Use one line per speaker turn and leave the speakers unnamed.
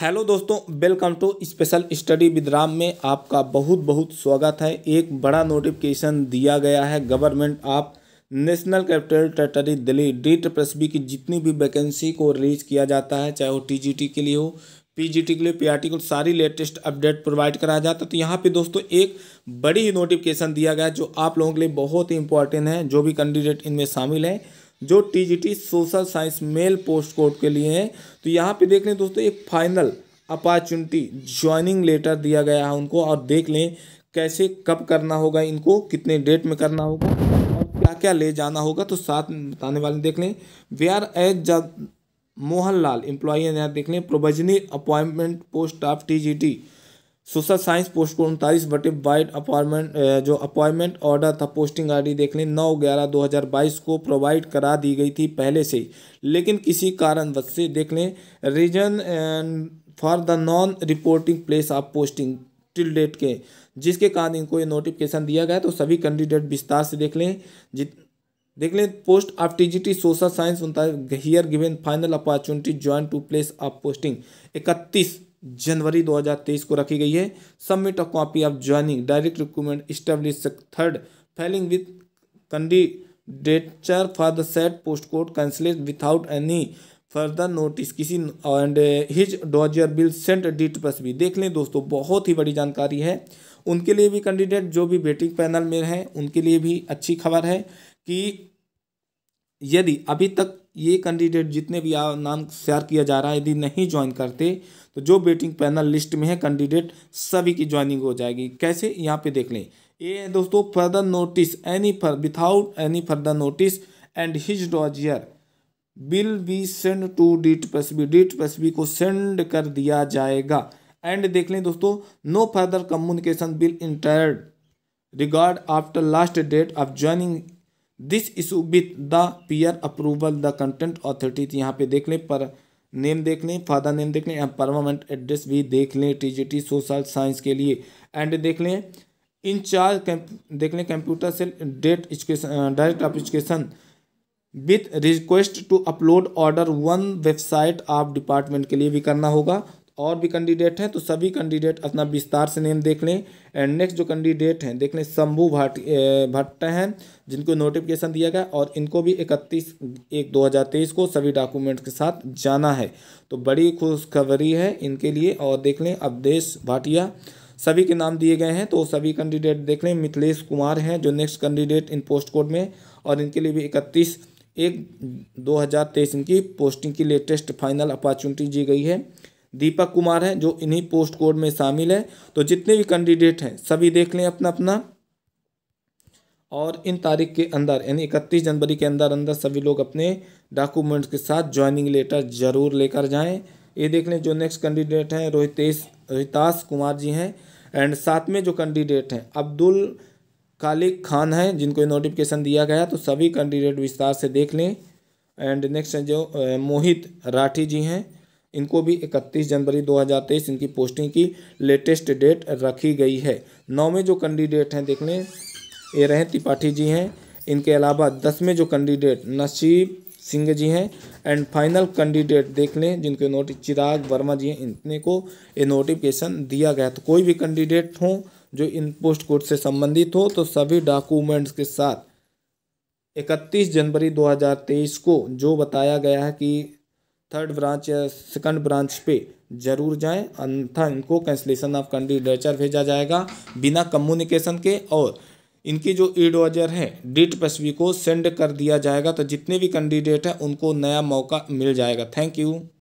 hello दोस्तों welcome to special study with Ram में आपका बहुत बहुत स्वागत है एक बड़ा नोटिफिकेशन दिया गया है government of national capital territory Delhi D triple की जितनी भी वैकेंसी को रिलीज किया जाता है चाहे वो टीजीटी के लिए हो पीजीटी के लिए पीआरटी को सारी लेटेस्ट अपडेट प्रोवाइड कराया जाता है तो यहाँ पे दोस्तों एक बड़ी नोटिफिकेशन दिया गया जो आप लोगों के लिए बहुत ही इंपॉर्टेंट है जो भी कैंडिडेट इनमें शामिल है जो TGT social science male post code के लिए हैं तो यहाँ पे देख लें दोस्तों एक फाइनल अपॉर्चुनिटी ज्वाइनिंग लेटर दिया गया है उनको और देख लें कैसे कब करना होगा इनको कितने डेट में करना होगा और क्या क्या ले जाना होगा तो साथ में बताने वाले देख लें वे आर एज मोहन लाल एम्प्लॉय देख लें प्रोबजनी appointment post of T G T social science post को उनतालीस बटे बाइट अपॉइंटमेंट जो अपॉइंटमेंट ऑर्डर था पोस्टिंग आईडी देख लें नौ ग्यारह दो हज़ार बाईस को प्रोवाइड करा दी गई थी पहले से ही लेकिन किसी कारणवश से देख लें reason for the non reporting place of posting till date के जिसके कारण इनको ये नोटिफिकेशन दिया गया तो सभी कैंडिडेट विस्तार से देख लें जित देख लें post of T G T social science उनतालीस here given final opportunity join to place of posting इकतीस जनवरी 2023 को रखी गई है submit a copy of joining direct recruitment establish third failing with candidate for the said post code cancel without any further notice किसी and his dossier will sent dit पस भी देख लें दोस्तों बहुत ही बड़ी जानकारी है उनके लिए भी कैंडिडेट जो भी वेटिंग पैनल में हैं उनके लिए भी अच्छी खबर है कि यदि अभी तक ये कैंडिडेट जितने भी नाम शेयर किया जा रहा है यदि नहीं ज्वाइन करते तो जो वेटिंग पैनल लिस्ट में है कैंडिडेट सभी की ज्वाइनिंग हो जाएगी कैसे यहाँ पे देख लें ये है दोस्तों फर्दर नोटिस एनी फर without any further notice and his dossier will be send to dit plus B dit plus B को सेंड कर दिया जाएगा एंड देख लें दोस्तों no further communication will entered regard after last date of joining this issue with the prior approval the competent authority यहाँ पे देख लें पर नेम देख लें फादर नेम देख लें परमानेंट एड्रेस भी देख लें टी सोशल साइंस के लिए एंड देख लें इंचार्ज देख लें कंप्यूटर से date education direct of education with request to upload order one website आप डिपार्टमेंट के लिए भी करना होगा और भी कैंडिडेट हैं तो सभी कैंडिडेट अपना विस्तार से नेम देख लें एंड नेक्स्ट जो कैंडिडेट हैं देख लें शंभू भाट भट्ट हैं जिनको नोटिफिकेशन दिया गया और इनको भी इकतीस एक दो हज़ार तेईस को सभी डॉक्यूमेंट के साथ जाना है तो बड़ी खुशखबरी है इनके लिए और देख लें अवधेश भाटिया सभी के नाम दिए गए हैं तो सभी कैंडिडेट देख लें मिथिलेश कुमार हैं जो नेक्स्ट कैंडिडेट इन पोस्ट कोड में और इनके लिए भी इकतीस एक तेईस इनकी पोस्टिंग की लेटेस्ट फाइनल अपॉर्चुनिटी दी गई है दीपक कुमार हैं जो इन्हीं पोस्ट कोड में शामिल है तो जितने भी कैंडिडेट हैं सभी देख लें अपना अपना और इन तारीख के अंदर यानी इकतीस जनवरी के अंदर अंदर सभी लोग अपने डॉक्यूमेंट्स के साथ ज्वाइनिंग लेटर जरूर लेकर जाएं ये देख लें जो नेक्स्ट कैंडिडेट हैं रोहितेश रोहितास कुमार जी हैं एंड साथ में जो कैंडिडेट हैं अब्दुल खालिक खान हैं जिनको नोटिफिकेशन दिया गया तो सभी कैंडिडेट विस्तार से देख लें एंड नेक्स्ट जो मोहित राठी जी हैं इनको भी 31 जनवरी 2023 इनकी पोस्टिंग की लेटेस्ट डेट रखी गई है नौ में जो कैंडिडेट हैं देख लें ये रहे त्रिपाठी जी हैं इनके अलावा दसवें जो कैंडिडेट नसीब सिंह जी हैं एंड फाइनल कैंडिडेट देख लें जिनके नोट चिराग वर्मा जी हैं इतने को ये नोटिफिकेशन दिया गया तो कोई भी कैंडिडेट हो जो इन पोस्ट कोड से संबंधित हो तो सभी डॉक्यूमेंट्स के साथ 31 जनवरी 2023 को जो बताया गया है कि थर्ड ब्रांच या सेकंड ब्रांच पे जरूर जाएं अन्यथा इनको कैंसलेशन ऑफ कैंडिडेचर भेजा जाएगा बिना कम्युनिकेशन के और इनकी जो इडवाइजर e है डीट पसवी को सेंड कर दिया जाएगा तो जितने भी कैंडिडेट हैं उनको नया मौका मिल जाएगा थैंक यू